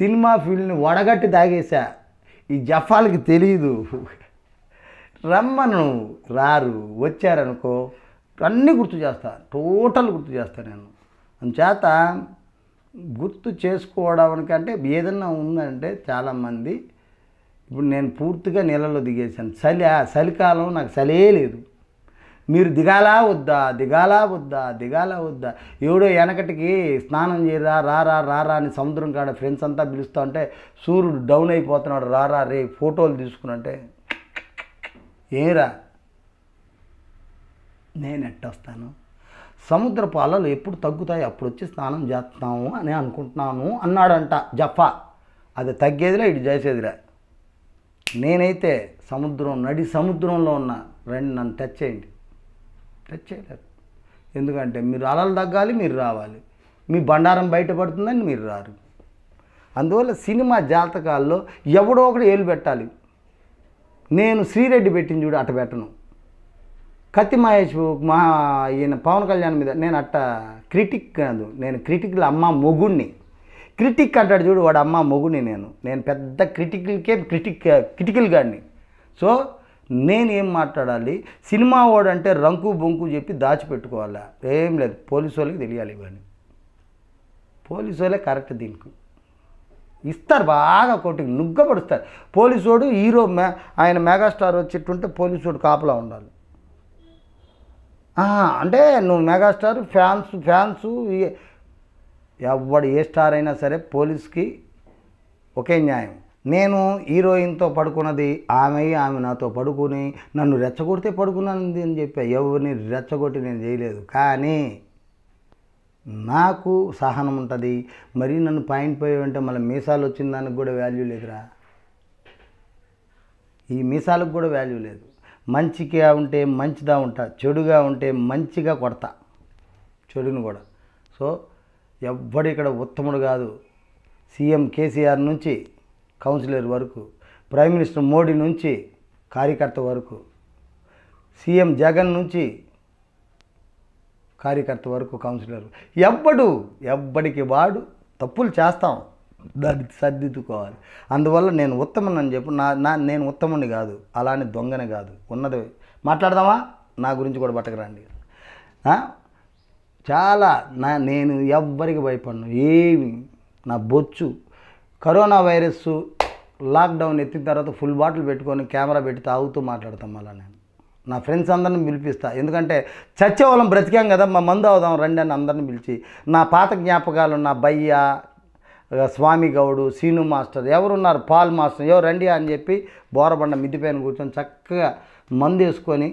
cinema ఫీల్డ్ని వడగట్టి తాగేశా ఈ జఫాలకి తెలియదు రమ్మను రారు వచ్చారనుకో అన్నీ గుర్తు చేస్తా టోటల్ గుర్తు చేస్తా నేను అందుచేత గుర్తు చేసుకోవడానికి అంటే ఏదన్నా ఉందంటే చాలామంది ఇప్పుడు నేను పూర్తిగా నీళ్ళలో దిగేశాను చలి చలికాలం నాకు చలే లేదు మీరు దిగాలా వద్దా దిగాలా వద్దా దిగాలా వద్దా ఎవడో వెనకటికి స్నానం చేయరా రారా రారా అని సముద్రం కాడ ఫ్రెండ్స్ అంతా పిలుస్తూ ఉంటే సూర్యుడు డౌన్ అయిపోతున్నాడు రారా రే ఫోటోలు అంటే ఏరా నేను ఎట్టొస్తాను సముద్రపు అలలు ఎప్పుడు తగ్గుతాయి అప్పుడు వచ్చి స్నానం చేస్తాము అని అనుకుంటున్నాను అన్నాడంట జఫా అది తగ్గేదిలే ఇటు చేసేదిలే నేనైతే సముద్రం నడి సముద్రంలో ఉన్న రండి నన్ను తెచ్చేయండి టచ్ చేయలేరు ఎందుకంటే మీరు అలలు తగ్గాలి మీరు రావాలి మీ బండారం బయటపడుతుందని మీరు రారు అందువల్ల సినిమా జాతకాల్లో ఎవడో ఒకటి ఏలు పెట్టాలి నేను శ్రీరెడ్డి పెట్టిన చూడు అట్ట పెట్టను కత్తి మహేష్ మా ఈయన పవన్ కళ్యాణ్ మీద నేను అట్ట క్రిటిక్ కాదు నేను క్రిటిక్ల అమ్మ మొగుణ్ణి క్రిటిక్ అంటాడు చూడు వాడు అమ్మ మొగుణ్ణి నేను నేను పెద్ద క్రిటికల్కే క్రిటిక్ క్రిటికల్ గాడిని సో నేనేం మాట్లాడాలి సినిమా వాడంటే రంకు బొంకు చెప్పి దాచిపెట్టుకోవాలా ఏం లేదు పోలీసు వాళ్ళకి తెలియాలి ఇవన్నీ పోలీసు వాళ్ళే కరెక్ట్ దీనికి ఇస్తారు బాగా కొట్టుకు నుగ్గబడుస్తారు పోలీసోడు హీరో మే ఆయన మెగాస్టార్ వచ్చేటుంటే పోలీసోడు కాపలా ఉండాలి అంటే నువ్వు మెగాస్టార్ ఫ్యాన్స్ ఫ్యాన్స్ ఎవడు ఏ స్టార్ అయినా సరే పోలీస్కి ఒకే న్యాయం నేను హీరోయిన్తో పడుకున్నది ఆమె ఆమె నాతో పడుకుని నన్ను రెచ్చగొడితే పడుకున్నాను అని చెప్పా ఎవరిని రెచ్చగొట్టి నేను చేయలేదు కానీ నాకు సహనం ఉంటుంది మరి నన్ను పాయింట్ పోయి అంటే మళ్ళీ మీసాలు వచ్చిన దానికి కూడా వాల్యూ లేదురా ఈ మీసాలకు కూడా వాల్యూ లేదు మంచిగా ఉంటే మంచిదా ఉంటా చెడుగా ఉంటే మంచిగా కొడతా చెడుని కూడా సో ఎవ్వడు ఇక్కడ ఉత్తముడు కాదు సీఎం కేసీఆర్ నుంచి కౌన్సిలర్ వరకు ప్రైమ్ మినిస్టర్ మోడీ నుంచి కార్యకర్త వరకు సీఎం జగన్ నుంచి కార్యకర్త వరకు కౌన్సిలర్ ఎవ్వడు ఎవ్వడికి వాడు తప్పులు చేస్తాం దాన్ని సర్దిద్దుకోవాలి అందువల్ల నేను ఉత్తమని అని చెప్పు నా నా నేను ఉత్తముని కాదు అలానే దొంగని కాదు ఉన్నది మాట్లాడదామా నా గురించి కూడా పట్టకరండి చాలా నా నేను ఎవ్వరికి భయపడను ఏమి నా బొచ్చు కరోనా వైరస్ లాక్డౌన్ ఎత్తిన తర్వాత ఫుల్ బాటిల్ పెట్టుకొని కెమెరా పెట్టి తాగుతూ మాట్లాడతాం మళ్ళా నేను నా ఫ్రెండ్స్ అందరిని పిలిపిస్తా ఎందుకంటే చచ్చే వాళ్ళం బ్రతికాం కదా మా మందు అవుదాం రండి అని అందరిని పిలిచి నా పాత జ్ఞాపకాలు నా భయ్య స్వామి గౌడు సీను మాస్టర్ ఎవరున్నారు పాల్ మాస్టర్ ఎవరు రండి అని చెప్పి బోరబండ మిద్దిపైన కూర్చొని చక్కగా మందు వేసుకొని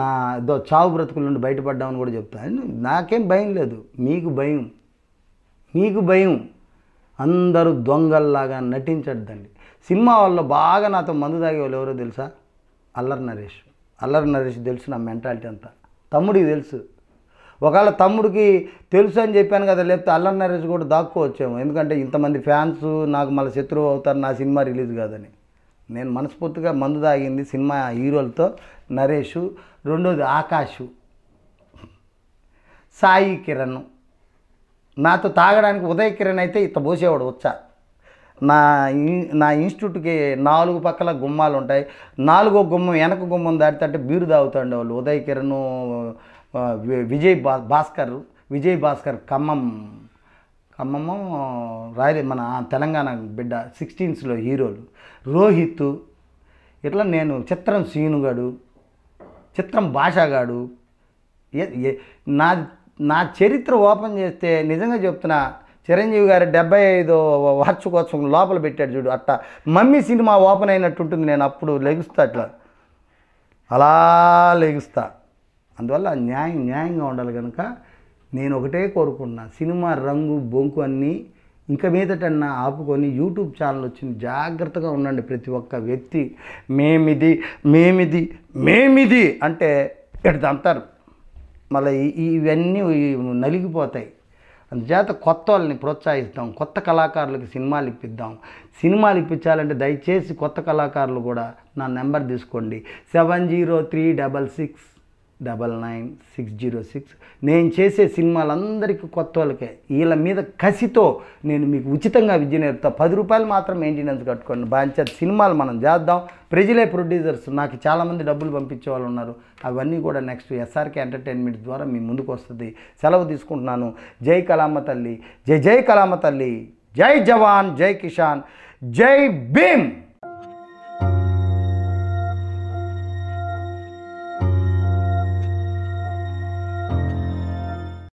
నా ఏదో చావు బ్రతుకుల నుండి బయటపడ్డామని కూడా చెప్తాను నాకేం భయం లేదు మీకు భయం మీకు భయం అందరూ దొంగల్లాగా నటించద్దండి సినిమా వాళ్ళు బాగా నాతో మందు తాగే వాళ్ళు ఎవరో తెలుసా అల్లరి నరేష్ అల్లరి నరేష్ తెలుసు నా మెంటాలిటీ అంతా తమ్ముడికి తెలుసు ఒకవేళ తమ్ముడికి తెలుసు అని చెప్పాను కదా లేకపోతే అల్లరి నరేష్ కూడా దాక్కోవచ్చేమో ఎందుకంటే ఇంతమంది ఫ్యాన్స్ నాకు మళ్ళీ శత్రువు అవుతారు నా సినిమా రిలీజ్ కాదని నేను మనస్ఫూర్తిగా మందు తాగింది సినిమా హీరోలతో నరేష్ రెండోది ఆకాశు సాయి కిరణ్ నాతో తాగడానికి ఉదయ కిరణ్ అయితే ఇత పోసేవాడు వచ్చా నా నా ఇన్స్టిట్యూట్కి నాలుగు పక్కల గుమ్మాలు ఉంటాయి నాలుగో గుమ్మం వెనక గుమ్మం దాటితే బీరు తాగుతుండేవాళ్ళు వాళ్ళు ఉదయ్ కిరణ్ విజయ్ బా భాస్కర్ విజయ్ భాస్కర్ ఖమ్మం ఖమ్మము రాయలే మన తెలంగాణ బిడ్డ సిక్స్టీన్స్లో హీరోలు రోహిత్ ఇట్లా నేను చిత్రం సీనుగాడు చిత్రం భాషగాడు నా నా చరిత్ర ఓపెన్ చేస్తే నిజంగా చెప్తున్నా చిరంజీవి గారు డెబ్బై ఐదు వార్షికోత్సవం లోపల పెట్టాడు చూడు అట్ట మమ్మీ సినిమా ఓపెన్ అయినట్టు ఉంటుంది నేను అప్పుడు లెగుస్తా అట్లా అలా లెగుస్తా అందువల్ల న్యాయం న్యాయంగా ఉండాలి కనుక నేను ఒకటే కోరుకున్నా సినిమా రంగు బొంకు అన్నీ ఇంకా మీదటన్నా ఆపుకొని యూట్యూబ్ ఛానల్ వచ్చింది జాగ్రత్తగా ఉండండి ప్రతి ఒక్క వ్యక్తి మేమిది మేమిది మేమిది అంటే ఇదంతారు మళ్ళీ ఇవన్నీ నలిగిపోతాయి అందుచేత కొత్త వాళ్ళని ప్రోత్సహిస్తాం కొత్త కళాకారులకు సినిమాలు ఇప్పిద్దాం సినిమాలు ఇప్పించాలంటే దయచేసి కొత్త కళాకారులు కూడా నా నెంబర్ తీసుకోండి seven zero three double six double nine six zero six నేను చేసే సినిమాలందరికీ కొత్త వాళ్ళకే వీళ్ళ మీద కసితో నేను మీకు ఉచితంగా విద్య నేర్పుతా పది రూపాయలు మాత్రం మెయింటెనెన్స్ కట్టుకోండి బాగా సినిమాలు మనం చేద్దాం ప్రజలే ప్రొడ్యూసర్స్ నాకు చాలామంది డబ్బులు పంపించే వాళ్ళు ఉన్నారు అవన్నీ కూడా నెక్స్ట్ ఎస్ఆర్కే ఎంటర్టైన్మెంట్ ద్వారా మీ ముందుకు వస్తుంది సెలవు తీసుకుంటున్నాను జై కలామ తల్లి జై జై కలామ తల్లి జై జవాన్ జై కిషాన్ జై భీమ్